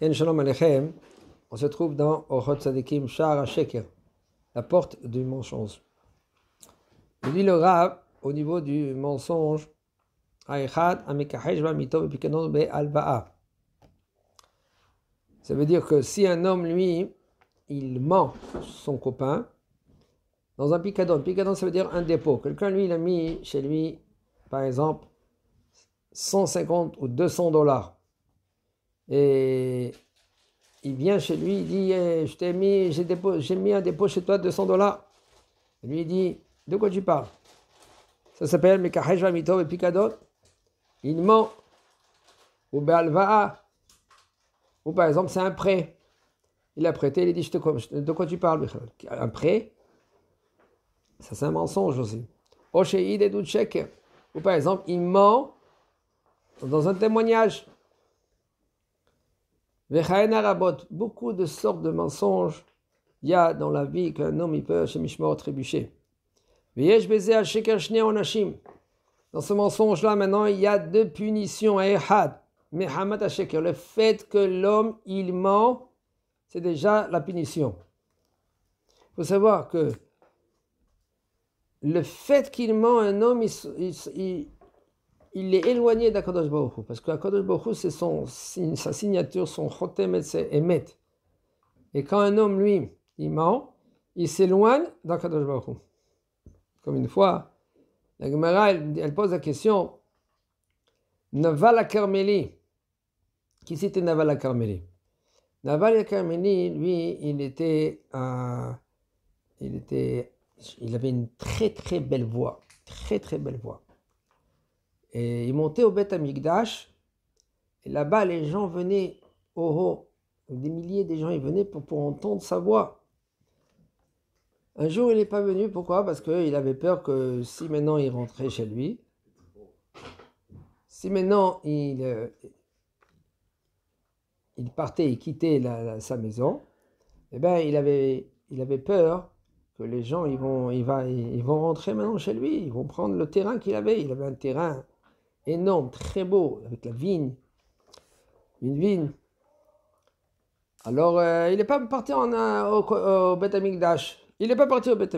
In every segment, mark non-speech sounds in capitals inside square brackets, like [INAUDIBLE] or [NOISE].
on se trouve dans la porte du mensonge. Il dit le Rav, au niveau du mensonge, ça veut dire que si un homme, lui, il ment son copain dans un picadon. Picadon, ça veut dire un dépôt. Quelqu'un, lui, il a mis chez lui, par exemple, 150 ou 200 dollars. Et il vient chez lui, il dit eh, Je t'ai mis, j'ai, mis un dépôt chez toi de 200 dollars. Lui, dit De quoi tu parles Ça s'appelle Mika Mito et Picadot. Il ment. Ou Ou par exemple, c'est un prêt. Il a prêté, il dit De quoi tu parles Un prêt Ça, c'est un mensonge aussi. Ou par exemple, il ment dans un témoignage. Beaucoup de sortes de mensonges il y a dans la vie qu'un homme il peut Hashem trébucher. Dans ce mensonge-là, maintenant, il y a deux punitions. Le fait que l'homme, il ment, c'est déjà la punition. Il faut savoir que le fait qu'il ment, un homme, il, il est éloigné d'Akadosh Baruch parce que Baruch Hu, c'est son, sa signature, son chotem et ses émet. Et quand un homme, lui, il ment, il s'éloigne d'Akadosh Baruch Comme une fois, la Gemara, elle, pose la question, Naval Akarmeli, qui c'était Naval Akarmeli Naval Akarmeli, lui, il était, il était, il avait une très très belle voix, très très belle voix. Et il montait au Beth Amikdash. Et là-bas, les gens venaient, au oh, oh, des milliers de gens, ils venaient pour, entendre sa voix. Un jour, il n'est pas venu. Pourquoi Parce qu'il avait peur que si maintenant il rentrait chez lui, si maintenant il, euh, il partait et quittait sa maison, eh ben, il, avait, il avait peur que les gens ils vont, ils, va, ils vont rentrer maintenant chez lui, ils vont prendre le terrain qu'il avait. Il avait un terrain énorme, très beau, avec la vigne, une vigne. Alors, euh, il n'est pas parti en, euh, au, au Il n'est pas parti au Beth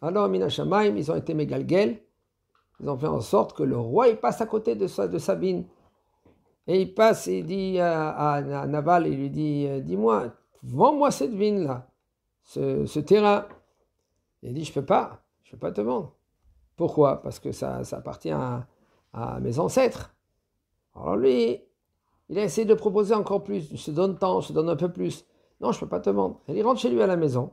Alors, Minashamaim, ils ont été mégalguel. Ils ont fait en sorte que le roi, il passe à côté de sa, de sa vigne. Et il passe et il dit euh, à, Naval, il lui dit, dis-moi, vends-moi cette vigne-là, ce, terrain. Il dit, je peux pas, je peux pas te vendre. Pourquoi Parce que ça, ça appartient à, à mes ancêtres. Alors lui, il a essayé de proposer encore plus. Il se donne tant, se se donne un peu plus. Non, je ne peux pas te vendre. Elle rentre chez lui à la maison.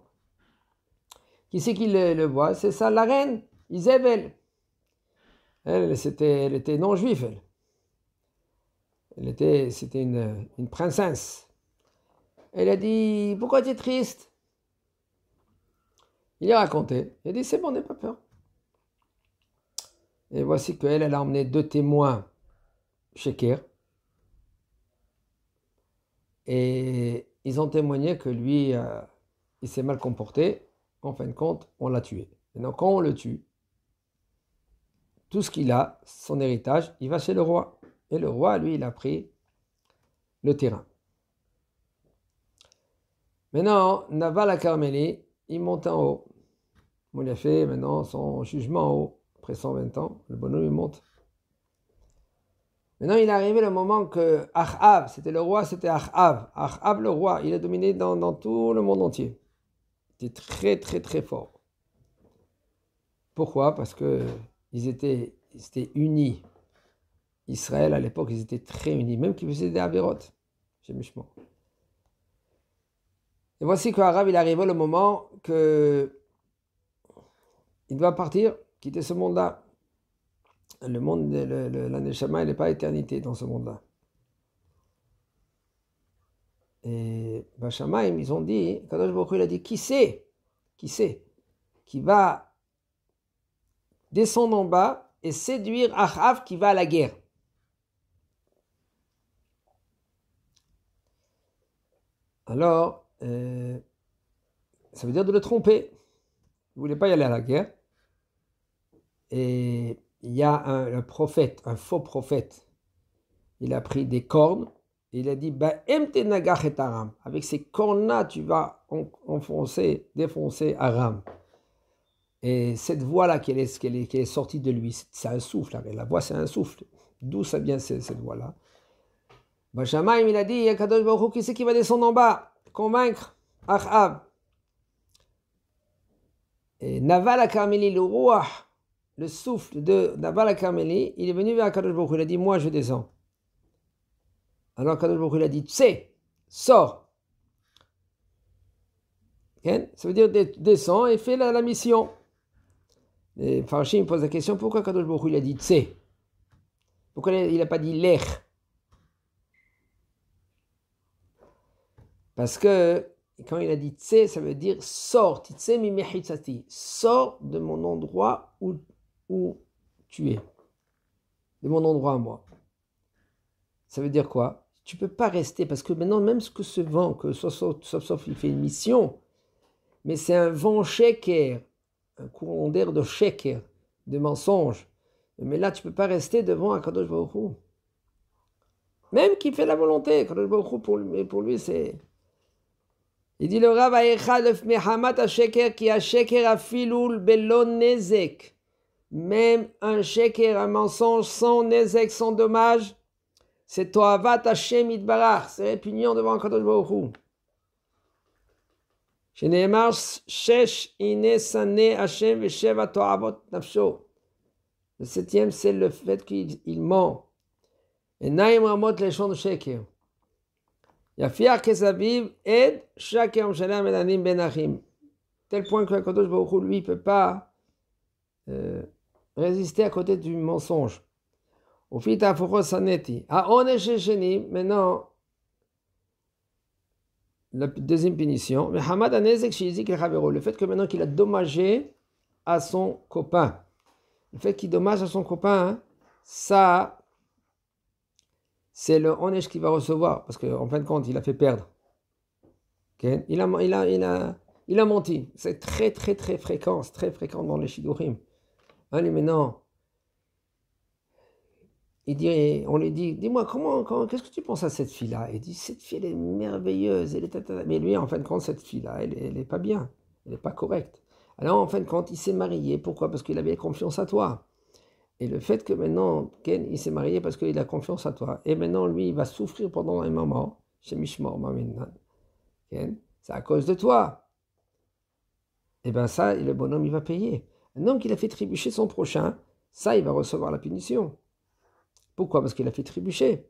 Qui c'est qui le, voit C'est ça, la reine, Isabelle. Elle, c'était, elle était non-juive, elle. Elle était, c'était une, princesse. Elle a dit, pourquoi tu es triste Il a raconté. Elle a dit, c'est bon, n'aie pas peur. Et voici qu'elle, elle a emmené deux témoins chez Ker. Et ils ont témoigné que lui, euh, il s'est mal comporté. En fin de compte, on l'a tué. Maintenant, quand on le tue, tout ce qu'il a, son héritage, il va chez le roi. Et le roi, lui, il a pris le terrain. Maintenant, Naval à Carmélie, il monte en haut. On a fait maintenant son jugement en haut. Après 120 ans, le bonhomme il monte. Maintenant, il est arrivé le moment que achab, c'était le roi, c'était achab, achab le roi, il a dominé dans, tout le monde entier. Il était très, très, très fort. Pourquoi Parce qu'ils étaient, unis. Israël, à l'époque, ils étaient très unis, même qu'ils faisaient des mis chemin. Et voici qu'Arabe, il arrive le moment que il doit partir quitter ce monde-là. Le monde, l'aneshama, il n'est pas éternité dans ce monde-là. Et Bachamaim, ils ont dit, Kadosh Baruch il a dit, qui sait Qui sait Qui va descendre en bas et séduire Achav qui va à la guerre. Alors, euh, ça veut dire de le tromper. Il ne voulait pas y aller à la guerre et il y a un, prophète, un faux prophète. Il a pris des cornes il a dit Avec ces cornes-là, tu vas enfoncer, défoncer Aram. Et cette voix-là qui est, est, est, sortie de lui, c'est un souffle. Hein, la voix, c'est un souffle. D'où ça vient cette, cette voix-là Benjamin, il a dit y a qui c'est qui va descendre en bas Convaincre Aram. Et Naval a le roi le souffle de Nabal il est venu vers Kadosh il a dit Moi je descends. Alors Kadosh il a dit Tse, sors. Ça veut dire descends et fais la, mission. Et Farshim pose la question Pourquoi Kadosh il a dit Tse Pourquoi il n'a pas dit l'air Parce que quand il a dit Tse, ça veut dire sors, Tse mi Sors de mon endroit où où tu es, de mon endroit à moi. Ça veut dire quoi Tu peux pas rester parce que maintenant, même ce que ce vent, que sauf, sauf, il fait une mission, mais c'est un vent shaker, un courant d'air de shaker, de mensonge. Mais là, tu peux pas rester devant un Kadosh Même qui fait la volonté, Akadosh pour lui, pour lui c'est... Il dit le Rav a Mehamat Asheker a shaker Afilul Belon Nezek même un shaker, un mensonge, sans nézek, sans dommage, c'est va tacher Itbarach, c'est répugnant devant Kadosh Baruch Chez Shesh Hashem Nafsho. Le septième, c'est le fait qu'il ment. Et Naïm Ramot les chants de que Yafiar vie aide chaque homme et Ben Benachim. Tel point que Kadosh Baruch lui, ne peut pas. Euh, résister à côté du mensonge. Au fit ah, maintenant, la deuxième punition. le fait que maintenant qu'il a dommagé à son copain. Le fait qu'il dommage à son copain, hein, ça, c'est le onesh qu'il va recevoir, parce qu'en en fin de compte, il a fait perdre. Il, a, il, a, menti. C'est très, très, très fréquent, très fréquent dans les shidurim. Allez, maintenant, il dit, on lui dit, dis-moi, comment, qu'est-ce que tu penses à cette fille-là Il dit, cette fille, elle est merveilleuse, elle est Mais lui, en fin de compte, cette fille-là, elle n'est pas bien, elle n'est pas correcte. Alors, en fin de compte, il s'est marié. Pourquoi Parce qu'il avait confiance à toi. Et le fait que maintenant, Ken, il s'est marié parce qu'il a confiance à toi. Et maintenant, lui, il va souffrir pendant un moment chez Mishmor, hein. Ken, c'est à cause de toi. Eh ben, et bien ça, le bonhomme, il va payer. Un homme qui a fait trébucher son prochain, ça, il va recevoir la punition. Pourquoi Parce qu'il a fait trébucher.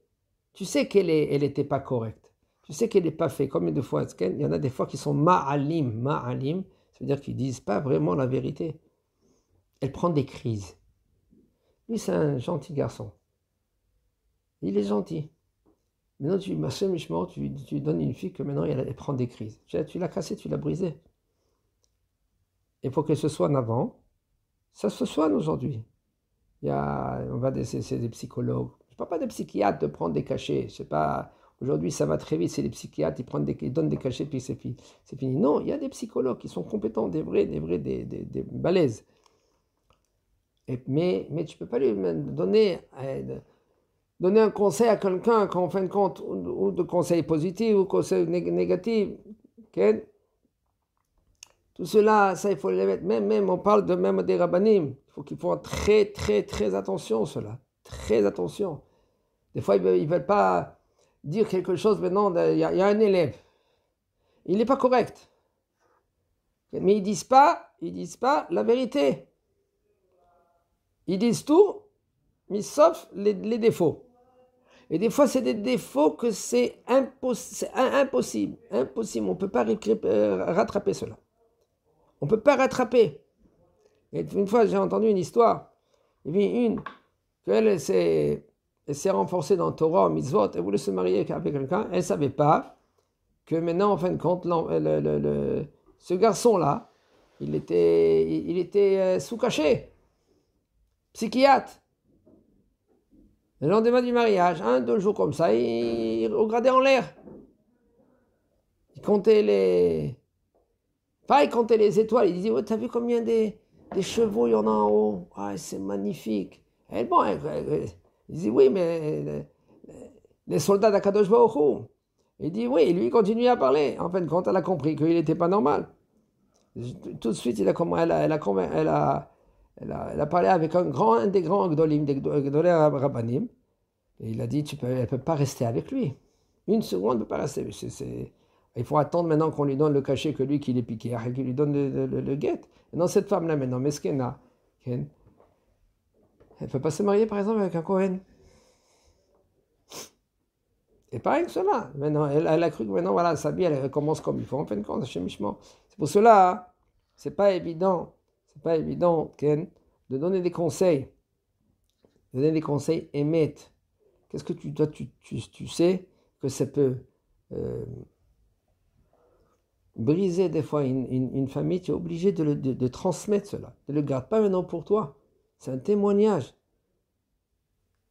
Tu sais qu'elle n'était pas correcte. Tu sais qu'elle n'est pas faite. Combien de fois Il y en a des fois qui sont ma'alim. Ma'alim, ça veut dire qu'ils disent pas vraiment la vérité. Elle prend des crises. Lui, c'est un gentil garçon. Il est gentil. Maintenant, tu, ma tu, tu donnes une fille que maintenant, elle, elle prend des crises. Tu l'as cassée, tu l'as brisée. Et pour qu'elle se soit en avant, ça se soigne aujourd'hui. Il y a, on va des, des psychologues. Je ne parle pas des psychiatres de prendre des cachets. C'est pas, aujourd'hui, ça va très vite. C'est les psychiatres, ils, prennent des, donnent des cachets, puis c'est fini. c'est fini. Non, il y a des psychologues qui sont compétents, des vrais, des vrais, des, des, balaises. Et, mais, mais tu ne peux pas lui donner, euh, donner un conseil à quelqu'un qu'en fin de compte, ou, de conseils positifs ou conseils négatifs, Okay tout cela, ça, il faut les mettre. Même, même, on parle de même des rabbinim. Il faut qu'ils font très, très, très attention, cela. Très attention. Des fois, ils ne veulent pas dire quelque chose, mais non, il y, a un élève. Il n'est pas correct. Mais ils disent pas, ils disent pas la vérité. Ils disent tout, mais sauf les, défauts. Et des fois, c'est des défauts que c'est impossible, impossible. On ne peut pas euh, rattraper cela. On ne peut pas rattraper. Et une fois, j'ai entendu une histoire. Il y une, qu'elle s'est, renforcée dans le Torah, mitzvot, elle voulait se marier avec quelqu'un. Elle ne savait pas que maintenant, en fin de compte, ce garçon-là, il était, il était euh, sous-caché, psychiatre. Le lendemain du mariage, un, deux jours comme ça, il regardait en l'air. Il comptait les, Pareil, compter les étoiles. Il dit, t'as vu combien des, chevaux il y en a en haut Ah, c'est magnifique. bon, eh, eh, eh, il dit, oui, mais euh, les soldats d'Akadosh Baoru. Il dit, oui, lui, il continue à parler. En fin de compte, elle a compris qu'il n'était pas normal. Tout de suite, elle, a, elle, parlé avec un grand, des grands Gdolim, des Gdolim Rabbanim. Et il a dit, tu peux, elle ne peut pas rester avec lui. Une seconde ne peut pas rester. C'est il faut attendre maintenant qu'on lui donne le cachet que lui qui l'ait piqué, Il hein, qu'il lui donne le, guette. Et non, cette femme-là maintenant, Meskena, elle ne peut pas se marier par exemple avec un Cohen. Et pareil que cela. Maintenant, elle, a cru que maintenant, voilà, sa vie, elle recommence comme il faut. En fin de compte, chez Michemont. C'est pour cela, hein, c'est pas évident, c'est pas évident, Ken, de donner des conseils. De donner des conseils émettre. Qu'est-ce que tu, dois, tu, sais que ça peut. Euh, briser des fois une, famille, tu es obligé de, de, transmettre cela. Ne le garde pas maintenant pour toi. C'est un témoignage.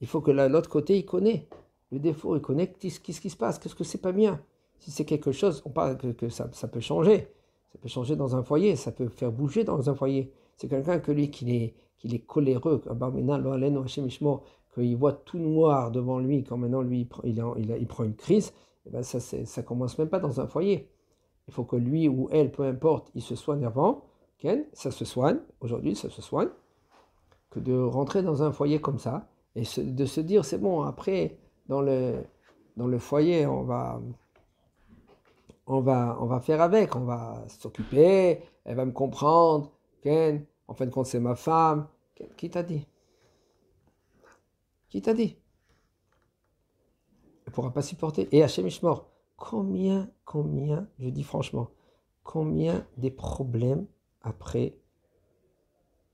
Il faut que l'autre côté, il connaît le défaut, il connaît qu'est-ce qui se passe, qu'est-ce que c'est pas bien. Si c'est quelque chose, on parle que, ça, peut changer. Ça peut changer dans un foyer, ça peut faire bouger dans un foyer. C'est quelqu'un que lui, qui est, qu'il est coléreux, qu'il voit tout noir devant lui, quand maintenant lui, il, prend, une crise, et eh ben ça, ça commence même pas dans un foyer il faut que lui ou elle, peu importe, il se soigne avant. Ça se soigne, aujourd'hui ça se soigne, que de rentrer dans un foyer comme ça et de se dire c'est bon, après dans le, dans le foyer on va, on, va, on va faire avec, on va s'occuper, elle va me comprendre, en fin de compte c'est ma femme. Qui t'a dit Qui t'a dit Elle ne pourra pas supporter. Et Hachem mort combien, combien, je dis franchement, combien des problèmes après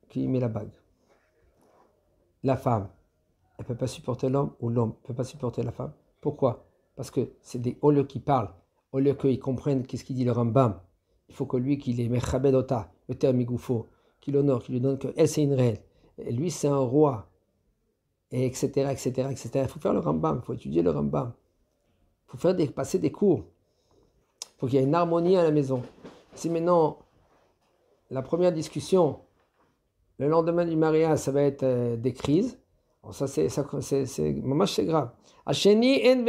qu'il met la bague. La femme, elle ne peut pas supporter l'homme ou l'homme ne peut pas supporter la femme. Pourquoi Parce que c'est des au lieu qui parlent, au lieu qu'ils comprennent qu'est-ce qu'il dit le Rambam, il faut que lui, qu'il est Mechabedota, le terme Igoufo, qu'il l'honore, qu'il lui donne que elle c'est une reine, et lui c'est un roi, etc., etc., etc. Il faut faire le Rambam, il faut étudier le Rambam faut faire passer des cours. Il faut qu'il y ait une harmonie à la maison. Si maintenant, la première discussion, le lendemain du mariage, ça va être euh, des crises, bon, ça c'est grave. Il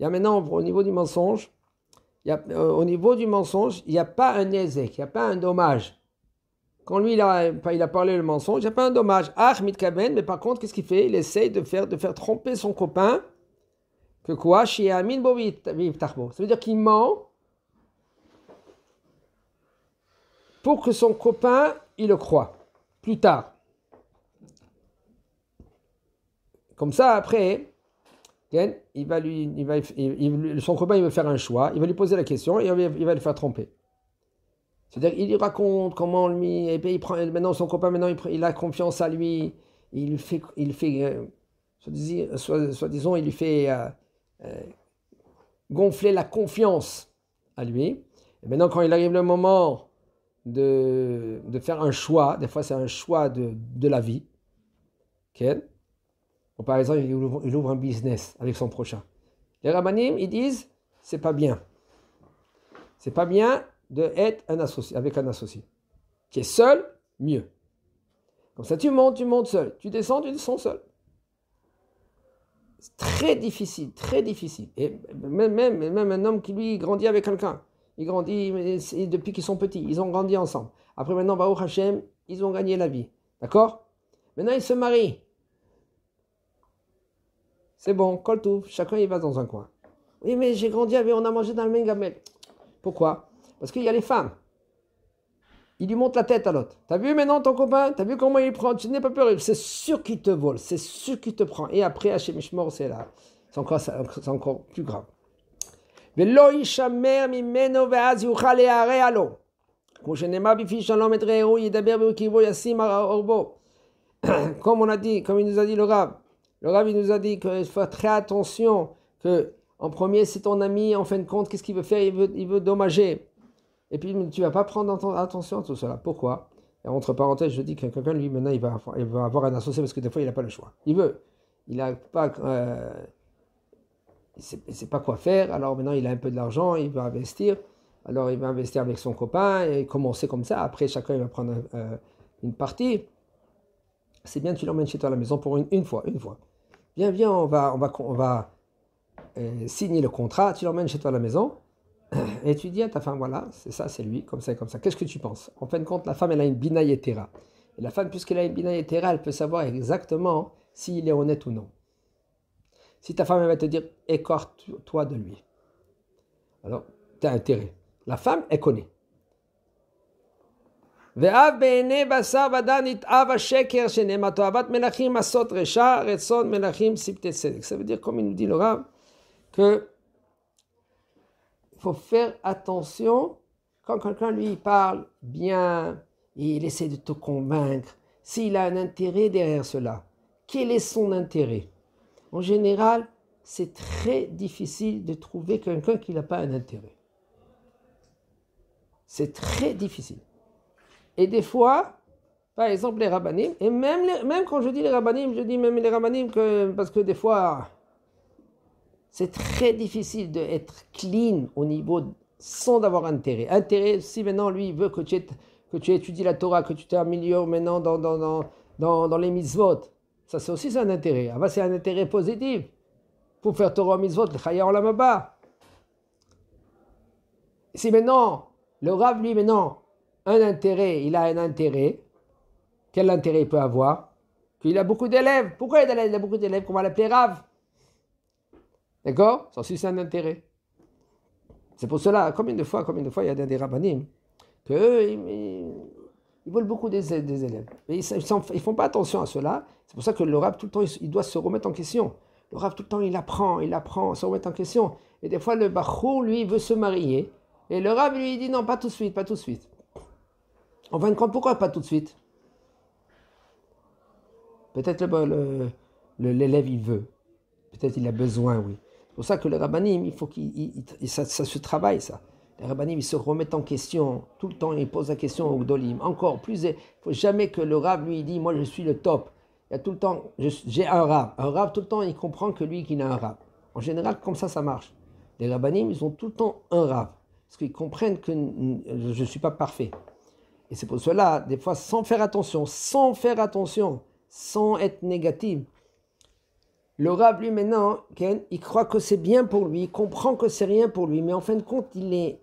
y a maintenant, au niveau du mensonge, il y a, euh, au niveau du mensonge, il n'y a pas un nezek, il n'y a pas un dommage. Quand lui, il a, il a parlé le mensonge, il n'y a pas un dommage. Ah, Mitkaben, mais par contre, qu'est-ce qu'il fait Il essaye de faire, de faire tromper son copain que quoi Ça veut dire qu'il ment pour que son copain, il le croit, plus tard. Comme ça, après, il va lui, il va, son copain, il va faire un choix, il va lui poser la question et il va, le faire tromper. C'est-à-dire, qu'il lui raconte comment lui, et il prend, maintenant son copain, maintenant il, a confiance à lui, il fait, il fait, euh, soit, disant, il lui fait, euh, euh, gonfler la confiance à lui. Et maintenant, quand il arrive le moment de, faire un choix, des fois c'est un choix de, la vie, okay. par exemple, il ouvre, un business avec son prochain. Les rabbinim, ils disent, c'est pas bien. C'est pas bien de être un associé, avec un associé. Qui est seul, mieux. Comme ça, tu montes, tu montes seul. Tu descends, tu descends seul très difficile, très difficile. Et même, même, un homme qui lui grandit avec quelqu'un, il grandit depuis qu'ils sont petits, ils ont grandi ensemble. Après maintenant, bah, HaShem, ils ont gagné la vie. D'accord Maintenant, ils se marient. C'est bon, tout. chacun il va dans un coin. Oui, mais j'ai grandi avec, on a mangé dans le même gamelle. Pourquoi Parce qu'il y a les femmes il lui monte la tête à l'autre. T'as vu maintenant ton copain T'as vu comment il prend Tu n'es pas peur. C'est sûr qu'il te vole. C'est sûr qu'il te prend. Et après, Hachemishmor, c'est là. C'est encore, c'est encore plus grave. [CLEARS THROAT] Comme on a dit, comme il nous a dit le Rav, le Rav il nous a dit qu'il faut très attention que en premier c'est ton ami, en fin de compte qu'est-ce qu'il veut faire Il il veut dommager. Et puis tu vas pas prendre attention à tout cela. Pourquoi Entre parenthèses, je dis que quelqu'un, lui, maintenant, il va, avoir, il va avoir un associé parce que des fois, il n'a pas le choix. Il veut. Il a pas. ne euh, sait, pas quoi faire. Alors maintenant, il a un peu de l'argent, il va investir. Alors il va investir avec son copain et commencer comme ça. Après, chacun, il va prendre euh, une partie. C'est bien, tu l'emmènes chez toi à la maison pour une, une fois, une fois. Viens, viens, on va, on va, on va euh, signer le contrat. Tu l'emmènes chez toi à la maison. Et tu à ta femme, voilà, c'est ça, c'est lui, comme ça, comme ça. Qu'est-ce que tu penses En fin de compte, la femme, elle a une binaïe Et la femme, puisqu'elle a une binaïe elle peut savoir exactement s'il est honnête ou non. Si ta femme, elle va te dire, écarte-toi de lui. Alors, tu as intérêt. La femme, elle connaît. Ça veut dire, comme il nous dit le que faut faire attention quand quelqu'un lui parle bien et il essaie de te convaincre, s'il a un intérêt derrière cela, quel est son intérêt En général, c'est très difficile de trouver quelqu'un qui n'a pas un intérêt. C'est très difficile. Et des fois, par exemple, les rabbinim, et même, même quand je dis les rabbinim, je dis même les rabbinim parce que des fois, c'est très difficile d'être clean au niveau sans d'avoir intérêt. Intérêt, si maintenant lui veut que tu, que tu étudies la Torah, que tu t'améliores maintenant dans, dans, dans, dans, les mitzvot, ça c'est aussi un intérêt. Ah bah, c'est un intérêt positif. Pour faire Torah mitzvot, le chaya en lamaba. Si maintenant, le Rav lui maintenant, un intérêt, il a un intérêt, quel intérêt il peut avoir Qu'il a beaucoup d'élèves. Pourquoi il a beaucoup d'élèves qu'on va l'appeler Rav D'accord Ça aussi, c'est un intérêt. C'est pour cela, combien de fois, combien de fois, il y a des, des rabbinim que euh, ils, veulent beaucoup des, des élèves. Mais ils ne font pas attention à cela. C'est pour ça que le rab, tout le temps, il, doit se remettre en question. Le rab, tout le temps, il apprend, il apprend, se remettre en question. Et des fois, le bachour, lui, veut se marier. Et le rab, lui, dit non, pas tout de suite, pas tout de suite. En fin de compte, pourquoi pas tout de suite Peut-être l'élève, il veut. Peut-être il a besoin, oui pour ça que le rabbinim, il faut qu'ils, ça, se travaille ça. Les rabbinim, se remettent en question tout le temps, ils posent la question au Gdolim. Encore plus, il faut jamais que le rab lui dit, moi je suis le top. Il y a tout le temps, j'ai un rab. Un rab, tout le temps, il comprend que lui, qui a un rab. En général, comme ça, ça marche. Les rabbinim, ils ont tout le temps un rab. Parce qu'ils comprennent que je ne suis pas parfait. Et c'est pour cela, des fois, sans faire attention, sans faire attention, sans être négatif, le lui, maintenant, Ken, il croit que c'est bien pour lui, il comprend que c'est rien pour lui, mais en fin de compte, il est.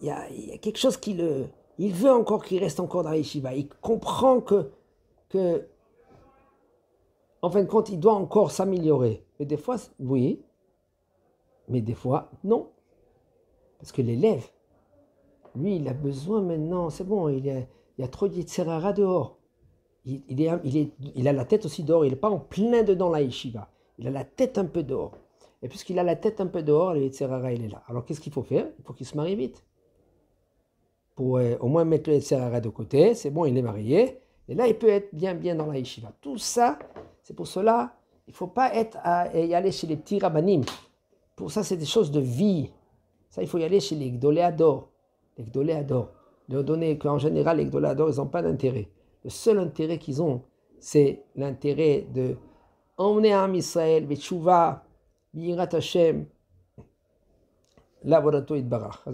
Il y a, quelque chose qui le. Il veut encore qu'il reste encore dans Ishiba, Il comprend que, que. En fin de compte, il doit encore s'améliorer. Mais des fois, oui. Mais des fois, non. Parce que l'élève, lui, il a besoin maintenant, c'est bon, il y a, trop de dehors il, a la tête aussi dehors, il n'est pas en plein dedans la yeshiva. Il a la tête un peu dehors. Et puisqu'il a la tête un peu dehors, le Yetzerara, il est là. Alors qu'est-ce qu'il faut faire Il faut qu'il se marie vite. Pour euh, au moins mettre le Yetzerara de côté, c'est bon, il est marié. Et là, il peut être bien, bien dans la yeshiva. Tout ça, c'est pour cela, il ne faut pas être à, aller chez les petits rabbinim. Pour ça, c'est des choses de vie. Ça, il faut y aller chez les gdoléador. Les gdoléador. Leur donner en général, les gdoléador, ils n'ont pas d'intérêt. Le seul intérêt qu'ils ont, c'est l'intérêt de emmener Am Israël, bien Yirat Hashem, Lavorato Barach.